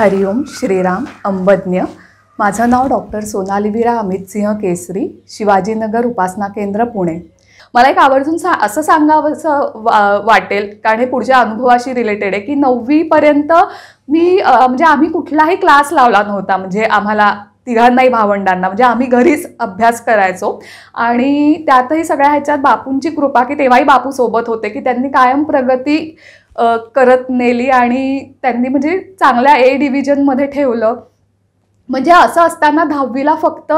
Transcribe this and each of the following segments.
हरिओम श्रीराम अंबज्ञ माझं नाव डॉक्टर सोनाली विरा अमित सिंह केसरी शिवाजीनगर उपासना केंद्र पुणे मला एक आवर्जून सा असं सांगावंसं वा वाटेल कारण हे पुढच्या अनुभवाशी रिलेटेड आहे की नववीपर्यंत मी म्हणजे आम्ही कुठलाही क्लास लावला नव्हता म्हणजे आम्हाला तिघांनाही भावंडांना म्हणजे आम्ही घरीच अभ्यास करायचो आणि त्यातही सगळ्या ह्याच्यात बापूंची कृपा की तेव्हाही बापू सोबत होते की त्यांनी कायम प्रगती करत नेली आणि त्यांनी म्हणजे चांगल्या ए डिव्हिजनमध्ये ठेवलं म्हणजे असं असताना दहावीला फक्त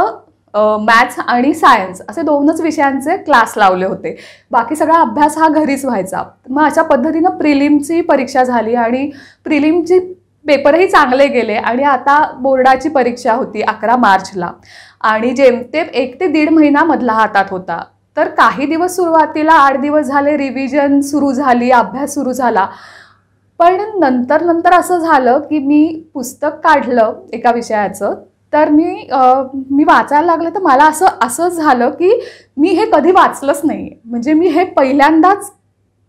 मॅथ्स आणि सायन्स असे दोनच विषयांचे क्लास लावले होते बाकी सगळा अभ्यास हा घरीच व्हायचा मग अशा पद्धतीनं प्रिलिमची परीक्षा झाली आणि प्रिलिमची पेपरही चांगले गेले आणि आता बोर्डाची परीक्षा होती अकरा मार्चला आणि जेमतेम एक ते दीड महिना मधला हातात होता तर काही दिवस सुरुवातीला आठ दिवस झाले रिव्हिजन सुरू झाली अभ्यास सुरू झाला पण नंतर नंतर असं झालं की मी पुस्तक काढलं एका विषयाचं तर मी मी वाचायला लागलं तर मला असं असं झालं की मी हे कधी वाचलंच नाही म्हणजे मी हे पहिल्यांदाच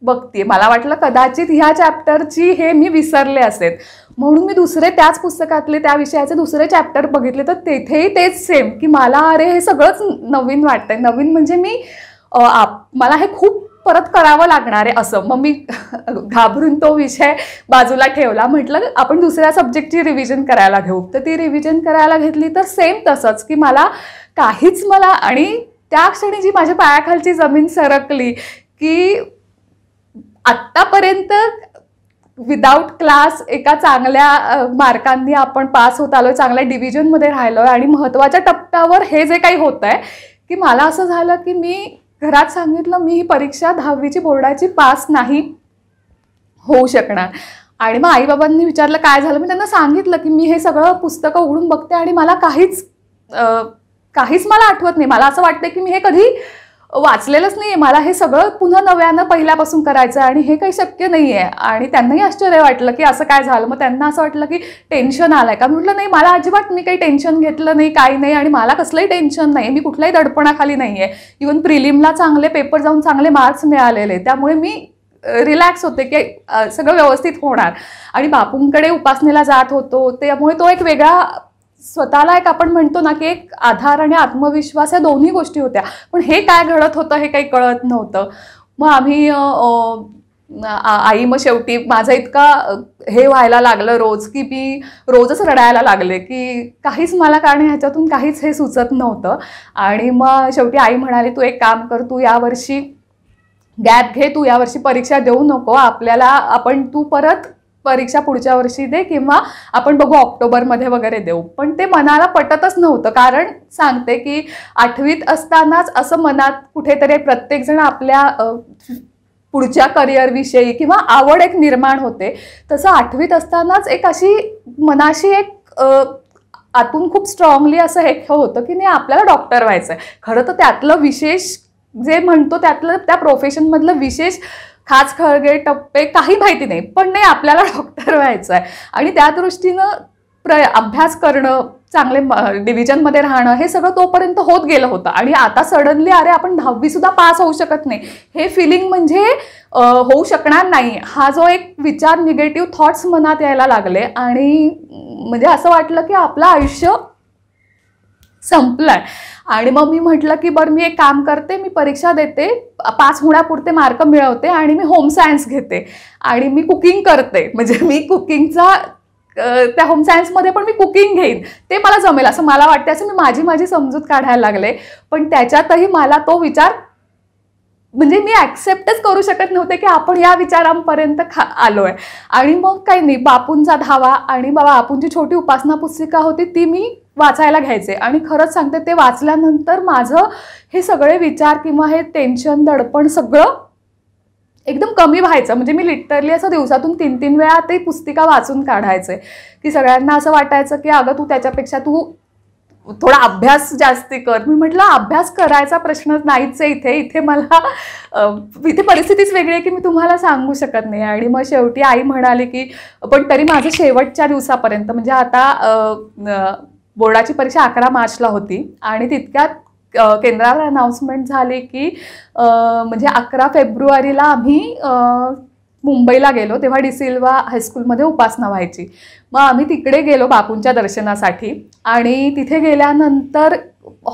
बघते मला वाटलं कदाचित ह्या चॅप्टरची हे मी विसरले असेल म्हणून मी दुसरे त्याच पुस्तकातले त्या विषयाचे दुसरे चॅप्टर बघितले तर तेथेही तेच सेम की मला अरे हे सगळंच नवीन वाटतंय नवीन म्हणजे मी आप मला हे खूप परत करावं लागणार आहे असं मग मी घाबरून तो विषय बाजूला ठेवला म्हटलं आपण दुसऱ्या सब्जेक्टची रिव्हिजन करायला घेऊ तर ती रिव्हिजन करायला घेतली तर सेम तसंच की मला काहीच मला आणि त्या क्षणी जी माझ्या पायाखालची जमीन सरकली की आत्तापर्यंत विदाऊट क्लास एका चांगल्या मार्कांनी आपण पास होत आलो चांगल्या डिव्हिजनमध्ये राहिलो आहे आणि महत्त्वाच्या टप्प्यावर हे जे काही होत आहे की मला असं झालं की मी घरात सांगितलं मी ही परीक्षा दहावीची बोर्डाची पास नाही होऊ शकणार आणि मग आईबाबांनी विचारलं काय झालं मी त्यांना सांगितलं की मी हे सगळं पुस्तकं उघडून बघते आणि मला काहीच काहीच मला आठवत नाही मला असं वाटतं की मी हे कधी वाचलेलंच नाही मला हे सगळं पुन्हा नव्यानं पहिल्यापासून करायचं आणि हे काही शक्य नाही आहे आणि त्यांनाही आश्चर्य वाटलं की असं काय झालं मग त्यांना असं वाटलं की टेन्शन आलं आहे का म्हटलं नाही मला अजिबात मी काही टेन्शन घेतलं नाही काही नाही आणि मला कसलंही टेन्शन नाही मी कुठल्याही दडपणाखाली नाही आहे इवन प्रिलिमला चांगले पेपर जाऊन चांगले मार्क्स मिळालेले त्यामुळे मी रिलॅक्स होते की सगळं व्यवस्थित होणार आणि बापूंकडे उपासनेला जात होतो त्यामुळे तो एक वेगळा स्वतःला एक आपण म्हणतो ना की एक आधार आणि आत्मविश्वास या दोन्ही गोष्टी होत्या पण हे काय घडत होतं हे काही कळत नव्हतं मग आम्ही आई मग शेवटी माझा इतका हे व्हायला लागलं रोज की मी रोजच रडायला लागले की काहीच मला कारण ह्याच्यातून काहीच हे सुचत नव्हतं आणि मग शेवटी आई म्हणाली तू एक काम कर तू यावर्षी गॅप घे तू यावर्षी परीक्षा देऊ नको आपल्याला आपण तू परत परीक्षा पुढच्या वर्षी दे किंवा आपण बघू ऑक्टोबरमध्ये वगैरे देऊ पण ते मनाला पटतच नव्हतं कारण सांगते की आठवीत असतानाच असं मनात कुठेतरी प्रत्येकजण आपल्या पुढच्या करिअरविषयी किंवा आवड एक निर्माण होते तसं आठवीत असतानाच एक अशी मनाशी एक आतून खूप स्ट्रॉंगली असं हे होतं की नाही आपल्याला डॉक्टर व्हायचं आहे खरं तर त्यातलं विशेष जे म्हणतो त्यातलं त्या प्रोफेशनमधलं विशेष खाच खळगे टप्पे काही माहिती नाही पण नाही आपल्याला डॉक्टर व्हायचं आहे आणि त्या दृष्टीनं प्र अभ्यास करणं चांगले डिव्हिजनमध्ये राहणं हे सगळं तोपर्यंत होत गेलं होतं आणि आता सडनली अरे आपण दहावीसुद्धा पास होऊ शकत नाही हे फिलिंग म्हणजे होऊ शकणार नाही हा जो एक विचार निगेटिव्ह थॉट्स मनात यायला लागले आणि म्हणजे असं वाटलं की आपलं आयुष्य संपलं आहे आणि मग मी म्हटलं की बरं मी एक काम करते मी परीक्षा देते पास होण्यापुरते मार्क मिळवते आणि मी होम सायन्स घेते आणि मी कुकिंग करते म्हणजे मी कुकिंगचा त्या होम सायन्समध्ये पण मी कुकिंग घेईन ते मला जमेल असं मला वाटतं असं मी माझी माझी समजूत काढायला लागले पण त्याच्यातही मला तो विचार म्हणजे मी ॲक्सेप्टच करू शकत नव्हते की आपण या विचारांपर्यंत खा आलो आहे आणि मग काही नाही बापूंचा धावा आणि बाबा जी छोटी उपासना पुस्तिका होती ती मी वाचायला घ्यायचे आणि खरंच सांगते ते वाचल्यानंतर माझं हे सगळे विचार किंवा हे टेन्शन दडपण सगळं एकदम कमी व्हायचं म्हणजे मी लिटरली असं दिवसातून तीन तीन वेळा ते पुस्तिका वाचून काढायचे की सगळ्यांना असं वाटायचं की अगं तू त्याच्यापेक्षा तू थोडा अभ्यास जास्ती कर मी म्हटलं अभ्यास करायचा प्रश्न नाहीच आहे इथे इथे मला इथे परिस्थितीच वेगळी आहे की मी तुम्हाला सांगू शकत नाही आणि मग शेवटी आई म्हणाली की पण तरी माझं शेवटच्या दिवसापर्यंत म्हणजे आता बोर्डाची परीक्षा अकरा मार्चला होती आणि तितक्यात केंद्रावर अनाऊन्समेंट झाली की म्हणजे अकरा फेब्रुवारीला आम्ही मुंबईला गेलो तेव्हा डी डिसिल्वा हायस्कूलमध्ये उपासना व्हायची मग आम्ही तिकडे गेलो बापूंच्या दर्शनासाठी आणि तिथे गेल्यानंतर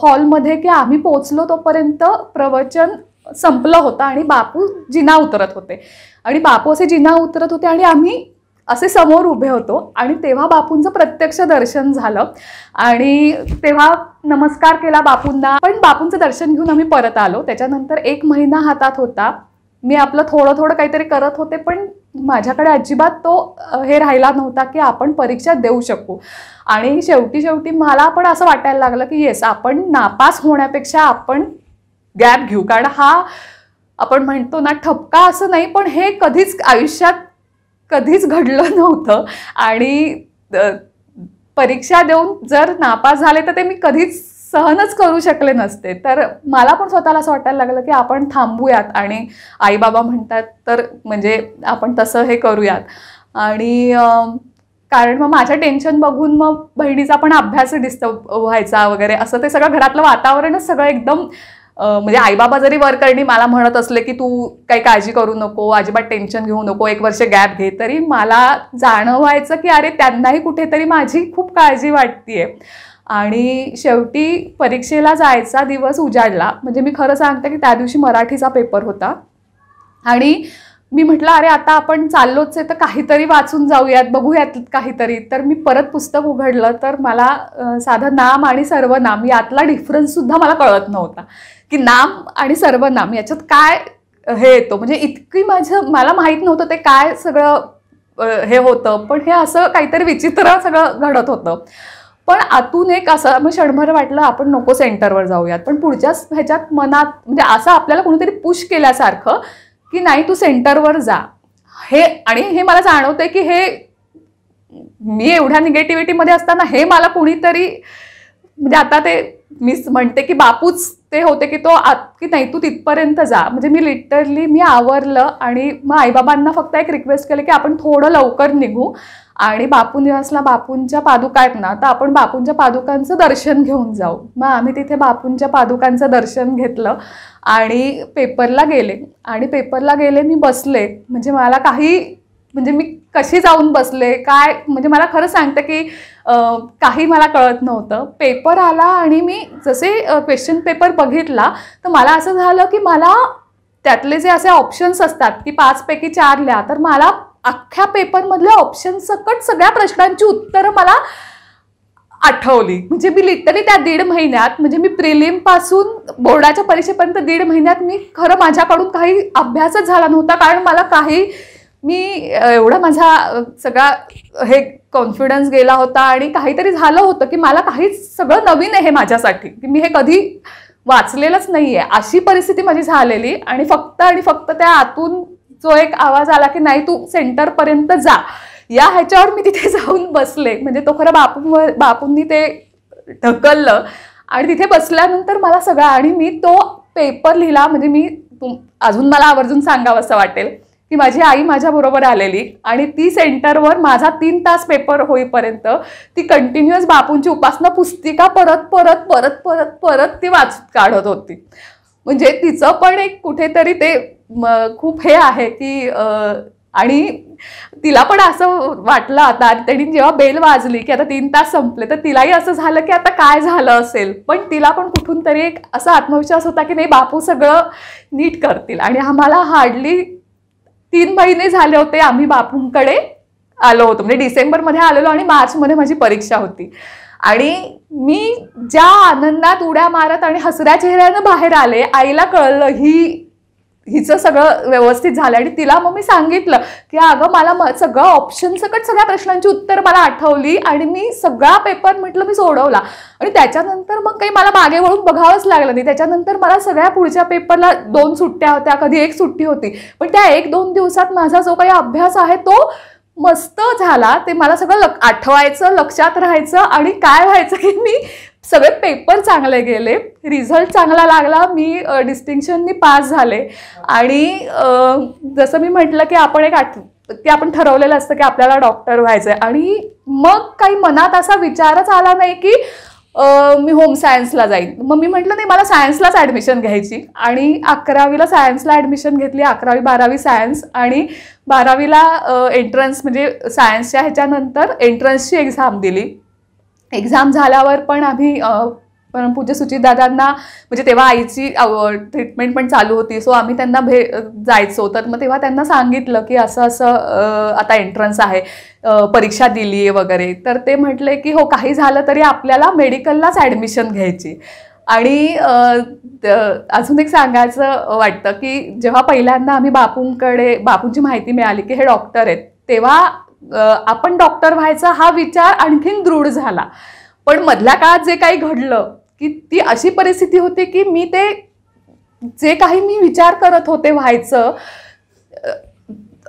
हॉलमध्ये की आम्ही पोचलो तोपर्यंत प्रवचन संपलं होतं आणि बापू जिना उतरत होते आणि बापू असे जिना उतरत होते आणि आम्ही असे समोर उभे होतो आणि तेव्हा बापूंचं प्रत्यक्ष दर्शन झालं आणि तेव्हा नमस्कार केला बापूंना पण बापूंचं दर्शन घेऊन आम्ही परत आलो त्याच्यानंतर एक महिना हातात होता मी आपलं थोडं थोडं काहीतरी करत होते पण माझ्याकडे अजिबात तो हे राहिला नव्हता की आपण परीक्षा देऊ शकू आणि शेवटी शेवटी मला पण असं वाटायला लागलं की येस आपण नापास होण्यापेक्षा आपण गॅप घेऊ कारण हा आपण म्हणतो ना ठपका असं नाही पण हे कधीच आयुष्यात कधीच घडलं नव्हतं आणि परीक्षा देऊन जर नापास झाले तर ते मी कधीच सहनच करू शकले नसते तर मला पण स्वतःला असं वाटायला लागलं की आपण थांबूयात आणि आई बाबा म्हणतात तर म्हणजे आपण तसं हे करूयात आणि कारण मग माझ्या टेन्शन बघून मग बहिणीचा पण अभ्यास डिस्टर्ब व्हायचा वगैरे असं ते सगळं घरातलं वातावरणच सगळं एकदम म्हणजे आईबाबा जरी वरकरणी मला म्हणत असले की तू काही काळजी करू नको अजिबात टेन्शन घेऊ नको एक वर्ष गॅप घे तरी मला जाणवायचं की अरे त्यांनाही कुठेतरी माझी खूप काळजी वाटतीये आणि शेवटी परीक्षेला जायचा दिवस उजाडला म्हणजे मी खरं सांगते की त्या दिवशी मराठीचा पेपर होता आणि मी म्हटलं अरे आता आपण चाललोच आहे तर काहीतरी वाचून जाऊयात बघूयात काहीतरी तर मी परत पुस्तक उघडलं तर मला साधं नाम आणि सर्वनाम यातला डिफरन्ससुद्धा मला कळत नव्हता की नाम आणि सर्वनाम याच्यात काय हे येतो म्हणजे इतकी माझं मला माहीत नव्हतं ते काय सगळं हे होतं पण हे असं काहीतरी विचित्र सगळं घडत होतं पण आतून एक असं मग क्षणभर वाटलं आपण नको सेंटरवर जाऊयात पण पुढच्याच ह्याच्यात मनात म्हणजे असं आपल्याला कोणीतरी पुश केल्यासारखं की नाही तू सेंटरवर जा हे आणि हे मला जाणवतंय की हे मी एवढ्या निगेटिव्हिटीमध्ये असताना हे मला कुणीतरी म्हणजे आता ते मी म्हणते की बापूच ते होते की तो आत की नाही तू तिथपर्यंत जा म्हणजे मी लिटरली मी आवरलं आणि मग आईबाबांना फक्त एक रिक्वेस्ट केली की आपण थोडं लवकर निघू आणि बापू निवासला बापूंच्या पादुका आहेत ना तर आपण बापूंच्या पादुकांचं दर्शन घेऊन जाऊ मग आम्ही तिथे बापूंच्या पादुकांचं दर्शन घेतलं आणि पेपरला गेले आणि पेपरला गेले मी बसले म्हणजे मला काही म्हणजे मी कशी जाऊन बसले काय म्हणजे मला खरं सांगतं की काही मला कळत नव्हतं पेपर आला आणि मी जसे क्वेश्चन पेपर बघितला तर मला असं झालं की मला त्यातले जे असे ऑप्शन्स असतात की पाचपैकी चार लिहा तर मला अख्ख्या पेपरमधल्या ऑप्शन सकट सगळ्या प्रश्नांची उत्तरं मला आठवली म्हणजे मी लिटरली त्या दीड महिन्यात म्हणजे मी पासून बोर्डाच्या परीक्षेपर्यंत दीड महिन्यात मी खरं माझ्याकडून काही अभ्यासच झाला नव्हता कारण मला काही मी एवढा माझा सगळा हे कॉन्फिडन्स गेला होता आणि काहीतरी झालं होतं की मला काहीच सगळं नवीन आहे माझ्यासाठी की मी हे कधी वाचलेलंच नाही आहे अशी परिस्थिती माझी झालेली आणि फक्त आणि फक्त त्या आतून जो एक आवाज आला की नाही तू सेंटरपर्यंत जा या ह्याच्यावर मी तिथे जाऊन बसले म्हणजे तो खरं बापू बापूंनी ते ढकललं आणि तिथे बसल्यानंतर मला सगळा आणि मी तो पेपर लिहिला म्हणजे मी अजून मला आवर्जून सांगावं असं वाटेल की माझी आई माझ्याबरोबर आलेली आणि ती सेंटरवर माझा तीन तास पेपर होईपर्यंत ती कंटिन्युअस बापूंची उपासना पुस्तिका परत परत परत परत परत ती वाच काढत होती म्हणजे तिचं पण एक कुठेतरी ते खूप हे आहे की आणि तिला पण असं वाटलं आता त्यांनी जेव्हा बेल वाजली की आता तीन तास संपले तर तिलाही असं झालं की आता काय झालं असेल पण तिला पण कुठून तरी एक असा आत्मविश्वास होता की नाही बापू सगळं नीट करतील आणि आम्हाला हार्डली तीन महिने झाले होते आम्ही बापूंकडे आलो होतो म्हणजे डिसेंबरमध्ये आलेलो आणि मार्चमध्ये माझी परीक्षा होती आणि मी ज्या आनंदात उड्या मारत आणि हसऱ्या चेहऱ्यानं बाहेर आले आईला कळलं ही हिचं सगळं व्यवस्थित झालं आणि तिला मग मी सांगितलं की अगं मला सगळं ऑप्शन सकट सगळ्या प्रश्नांची उत्तर मला आठवली आणि मी सगळा पेपर म्हटलं मी सोडवला आणि त्याच्यानंतर मग काही मला मागे वळून बघावंच लागलं नाही त्याच्यानंतर मला सगळ्या पुढच्या पेपरला दोन सुट्ट्या होत्या कधी एक सुट्टी होती पण त्या एक दोन दिवसात माझा जो काही अभ्यास आहे तो मस्त झाला ते मला सगळं लक आठवायचं लक्षात राहायचं आणि काय व्हायचं की मी सगळे पेपर चांगले गेले रिझल्ट चांगला लागला मी डिस्टिंक्शननी पास झाले आणि जसं मी म्हटलं की आपण एक आठ ते आपण ठरवलेलं असतं की आपल्याला डॉक्टर व्हायचं आहे आणि मग काही मनात असा विचारच आला नाही की मी होम सायन्सला जाईन मग मी म्हटलं नाही मला सायन्सलाच ॲडमिशन घ्यायची आणि अकरावीला सायन्सला ॲडमिशन घेतली अकरावी बारावी सायन्स आणि बारावीला एंट्रन्स म्हणजे सायन्सच्या ह्याच्यानंतर एंट्रन्सची एक्झाम दिली एक्झाम झाल्यावर पण आम्ही पण पूज्य दादांना म्हणजे तेव्हा आईची ट्रीटमेंट पण चालू होती सो आम्ही त्यांना भे जायचो तर मग तेव्हा त्यांना सांगितलं की असं असं आता एंट्रन्स आहे परीक्षा दिली आहे वगैरे तर ते म्हटले की हो काही झालं तरी आपल्याला मेडिकललाच ॲडमिशन घ्यायची आणि अजून एक सांगायचं वाटतं की जेव्हा पहिल्यांदा आम्ही बापूंकडे बापूंची माहिती मिळाली की हे डॉक्टर आहेत तेव्हा आपण डॉक्टर व्हायचा हा विचार आणखीन दृढ झाला पण मधल्या काळात जे काही घडलं की ती अशी परिस्थिती होती की मी ते जे काही मी विचार करत होते व्हायचं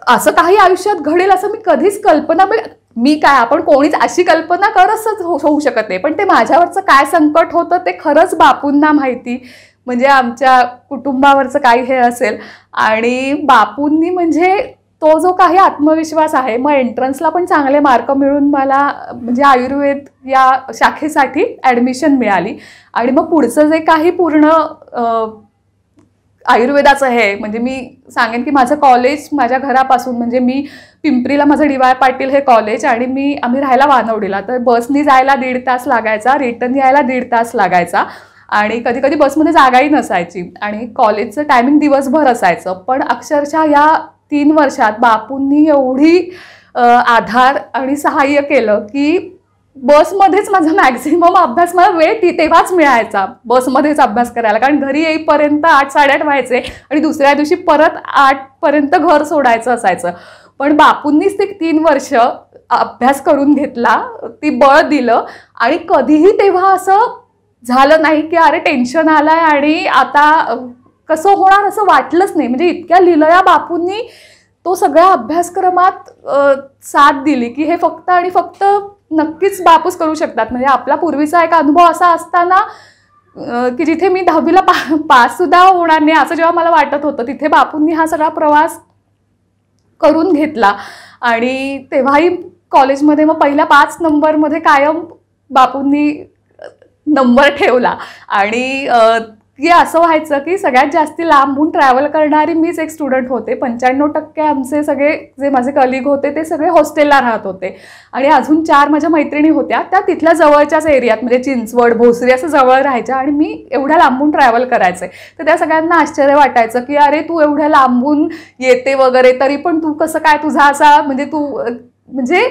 असं काही आयुष्यात घडेल असं मी कधीच कल्पना मी काय आपण कोणीच अशी कल्पना करतच हो, होऊ शकत नाही पण ते माझ्यावरचं काय संकट होतं ते खरंच बापूंना माहिती म्हणजे आमच्या कुटुंबावरचं काही हे असेल आणि बापूंनी म्हणजे तो जो काही आत्मविश्वास आहे मग एंट्रन्सला पण चांगले मार्क मिळून मला म्हणजे आयुर्वेद या शाखेसाठी ॲडमिशन मिळाली आणि मग पुढचं जे काही पूर्ण आयुर्वेदाचं हे म्हणजे मी सांगेन की माझं कॉलेज माझ्या घरापासून म्हणजे मी पिंपरीला माझं डी वाय पाटील हे कॉलेज आणि मी आम्ही राहायला वानवडीला तर बसनी जायला दीड तास लागायचा रिटर्न यायला दीड तास लागायचा आणि कधी कधी बसमध्ये जागाही नसायची आणि कॉलेजचं टायमिंग दिवसभर असायचं पण अक्षरशः या तीन वर्षात बापूंनी एवढी आधार आणि सहाय्य केलं की बसमध्येच माझा मॅक्झिमम अभ्यास मला वेळ ती तेव्हाच मिळायचा बसमध्येच अभ्यास करायला कारण घरी येईपर्यंत आठ साडेआठ व्हायचे आणि दुसऱ्या दिवशी परत आठपर्यंत घर सोडायचं असायचं पण बापूंनीच ते तीन वर्ष अभ्यास करून घेतला ती बळ दिलं आणि कधीही तेव्हा असं झालं नाही की अरे टेन्शन आलं आहे आणि आता कसं होणार असं वाटलंच नाही म्हणजे इतक्या लिलया बापूंनी तो सगळ्या अभ्यासक्रमात साथ दिली की हे फक्त आणि फक्त नक्कीच बापूस करू शकतात म्हणजे आपला पूर्वीचा एक अनुभव असा असताना की जिथे मी दहावीला पा पाससुद्धा होणार नाही असं जेव्हा मला वाटत होतं तिथे बापूंनी हा सगळा प्रवास करून घेतला आणि तेव्हाही कॉलेजमध्ये मग पहिल्या पाच नंबरमध्ये कायम बापूंनी नंबर ठेवला आणि की असं व्हायचं की सगळ्यात जास्ती लांबून ट्रॅव्हल करणारी मीच एक स्टुडंट होते पंच्याण्णव टक्के आमचे सगळे जे माझे कलिग होते ते सगळे हॉस्टेलला राहत होते आणि अजून चार माझ्या मैत्रिणी होत्या त्या तिथल्या जवळच्याच एरियात म्हणजे चिंचवड भोसरी असं जवळ राहायच्या आणि मी एवढ्या लांबून ट्रॅव्हल करायचे तर त्या सगळ्यांना आश्चर्य वाटायचं की अरे तू एवढ्या लांबून येते वगैरे तरी पण तू कसं काय तुझा असा म्हणजे तू म्हणजे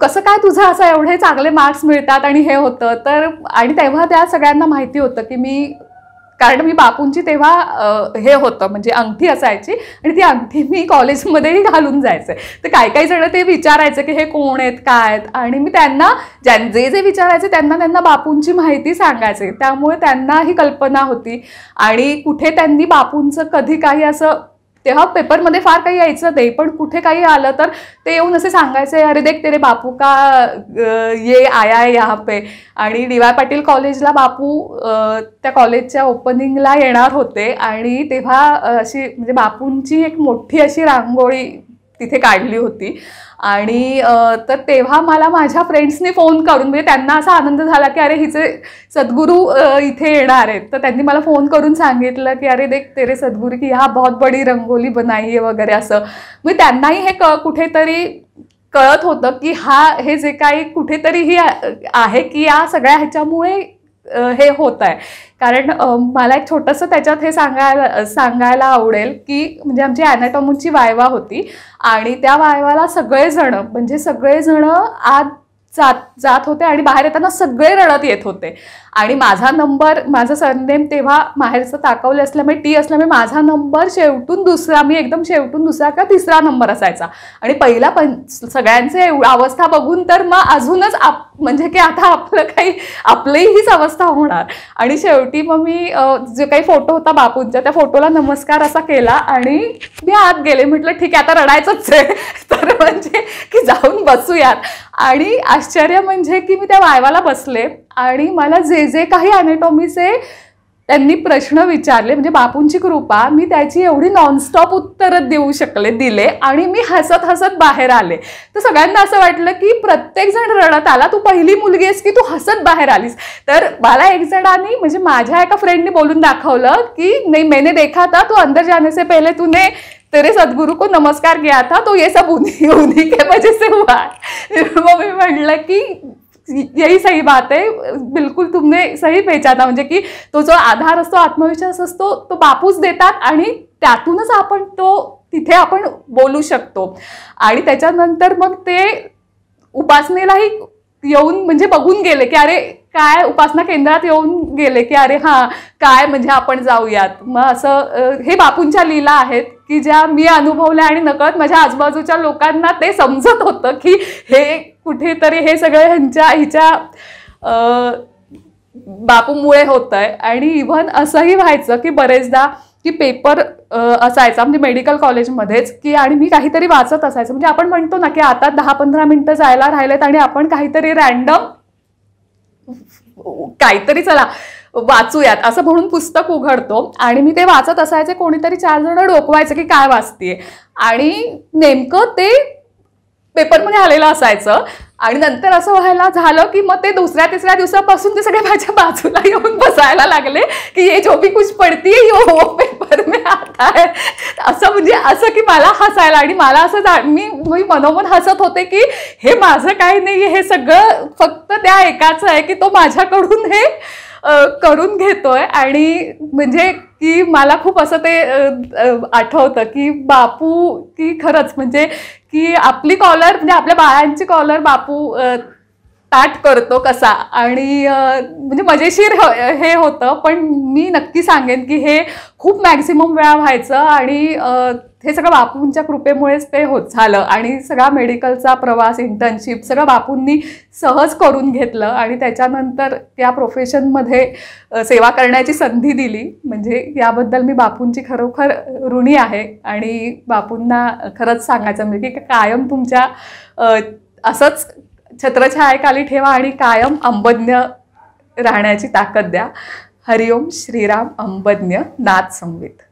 कसं काय तुझं असं एवढे चांगले मार्क्स मिळतात आणि हे होतं तर आणि तेव्हा त्या सगळ्यांना माहिती होतं की मी कारण मी बापूंची तेव्हा हे होतं म्हणजे अंगठी असायची आणि ती अंगठी मी कॉलेजमध्येही घालून जायचे तर काही काही जण ते विचारायचं की हे कोण आहेत काय आहेत आणि मी त्यांना ज्यां जे जे विचारायचे त्यांना त्यांना बापूंची माहिती सांगायचे त्यामुळे त्यांना ही कल्पना होती आणि कुठे त्यांनी बापूंचं कधी काही असं तेव्हा पेपरमध्ये फार काही यायचं नाही पण कुठे काही आलं तर ते येऊन असे सांगायचे अरे देख तेरे बापू का ये आया आहे या पे आणि डी वाय पाटील कॉलेजला बापू त्या कॉलेजच्या ओपनिंगला येणार होते आणि तेव्हा अशी म्हणजे बापूंची एक मोठी अशी रांगोळी तिथे काढली होती आणि तर तेव्हा मला माझ्या फ्रेंड्सनी फोन करून म्हणजे त्यांना असा आनंद झाला की अरे हिचे सद्गुरू इथे येणार आहेत तर त्यांनी मला फोन करून सांगितलं की अरे देख तेरे सद्गुरू की ह्या बहुत बडी रंगोली बनाई आहे वगैरे असं मी त्यांनाही हे क कुठेतरी कळत होतं की हा हे जे काही कुठेतरी ही आहे की या सगळ्या ह्याच्यामुळे हे होत आहे कारण मला एक छोटंसं त्याच्यात हे सांगायला सांगायला आवडेल की म्हणजे आमची ॲनाटॉमीची वायवा होती आणि त्या वायवाला सगळेजण म्हणजे सगळेजणं आत जात जात होते आणि बाहेर येताना सगळे रडत येत होते आणि माझा नंबर माझा सरनेम तेव्हा माहेरचं ताकवले असल्यामुळे टी असल्यामुळे माझा नंबर शेवटून दुसरा मी एकदम शेवटून दुसरा का तिसरा नंबर असायचा आणि पहिला पण सगळ्यांचे अवस्था बघून तर मग अजूनच आप म्हणजे की आता आपलं काही आपलीही हीच अवस्था होणार आणि शेवटी मग मी जे काही फोटो होता बापूंचा त्या फोटोला नमस्कार असा केला आणि मी आत गेले म्हटलं ठीक आहे आता रडायचंच आहे तर म्हणजे की जाऊन बसूयात आणि आश्चर्य म्हणजे की मी त्या वायवाला बसले आणि मला जे जे काही अनेटॉमीचे त्यांनी प्रश्न विचारले म्हणजे बापूंची कृपा मी त्याची एवढी नॉनस्टॉप उत्तरं देऊ शकले दिले आणि मी हसत हसत बाहेर आले तर सगळ्यांना असं वाटलं की प्रत्येकजण रडत आला तू पहिली मुलगी आहेस की तू हसत बाहेर आलीस तर मला एक जणांनी म्हणजे माझ्या एका फ्रेंडने बोलून दाखवलं की नाही मैने देखा था तू अंदर जाने से पहिले तूने तेरे सद्गुरु को नमस्कार किया था तो ये सब उन्हीं उन्हीं के वजह से हुआ मग मी म्हणलं की यही सही बात आहे बिलकुल तुमने सही पहचाना म्हणजे की तो जो आधार असतो आत्मविश्वास असतो तो बापूच देतात आणि त्यातूनच आपण तो तिथे आपण बोलू शकतो आणि त्याच्यानंतर मग ते उपासनेलाही येऊन म्हणजे बघून गेले की अरे काय उपासना केंद्रात येऊन गेले की अरे हां काय म्हणजे आपण जाऊयात मग असं हे बापूंच्या लीला आहेत की ज्या मी अनुभवल्या आणि नकळत माझ्या आजूबाजूच्या लोकांना ते समजत होतं की हे कुठेतरी हे सगळं ह्यांच्या हिच्या बापूमुळे होत आहे आणि इव्हन असंही व्हायचं की बरेचदा की पेपर असायचा म्हणजे मेडिकल कॉलेजमध्येच की आणि मी काहीतरी वाचत असायचं म्हणजे आपण म्हणतो ना की आता दहा पंधरा मिनटं जायला राहिलेत आणि आपण काहीतरी रँडम काहीतरी चला वाचूयात असं म्हणून पुस्तक उघडतो आणि मी ते वाचत असायचे कोणीतरी चार जण डोकवायचं की काय वाचतीये आणि नेमकं ते पेपर मध्ये आलेलं असायचं आणि नंतर असं व्हायला झालं की मग ते दुसऱ्या तिसऱ्या दिवसापासून ते सगळे माझ्या बाजूला येऊन बसायला लागले की हे जो भी कुछ पडतीये यो पेपर असं म्हणजे असं की मला हसायला आणि मला असं मी मी मनोमन हसत होते की हे माझं काही नाही हे सगळं फक्त त्या एकाचं आहे की तो माझ्याकडून हे करून घेतोय आणि म्हणजे की मला खूप असं ते आठवतं की बापू की खरंच म्हणजे की आपली कॉलर म्हणजे आपल्या बाळांची कॉलर बापू ताट करतो कसा आणि म्हणजे मजेशीर हे होतं पण मी नक्की सांगेन की हे खूप मॅक्झिमम वेळा व्हायचं आणि हे सगळं बापूंच्या कृपेमुळेच ते होत झालं आणि सगळा मेडिकलचा प्रवास इंटर्नशिप सगळं बापूंनी सहज करून घेतलं आणि त्याच्यानंतर त्या प्रोफेशनमध्ये सेवा करण्याची संधी दिली म्हणजे याबद्दल मी बापूंची खरोखर ऋणी आहे आणि बापूंना खरंच सांगायचं म्हणजे की कायम तुमच्या असंच छत्रछायाखाली ठेवा आणि कायम अंबज्ञ राहण्याची ताकद द्या हरिओम श्रीराम अंबज्ञ नाथ संगीत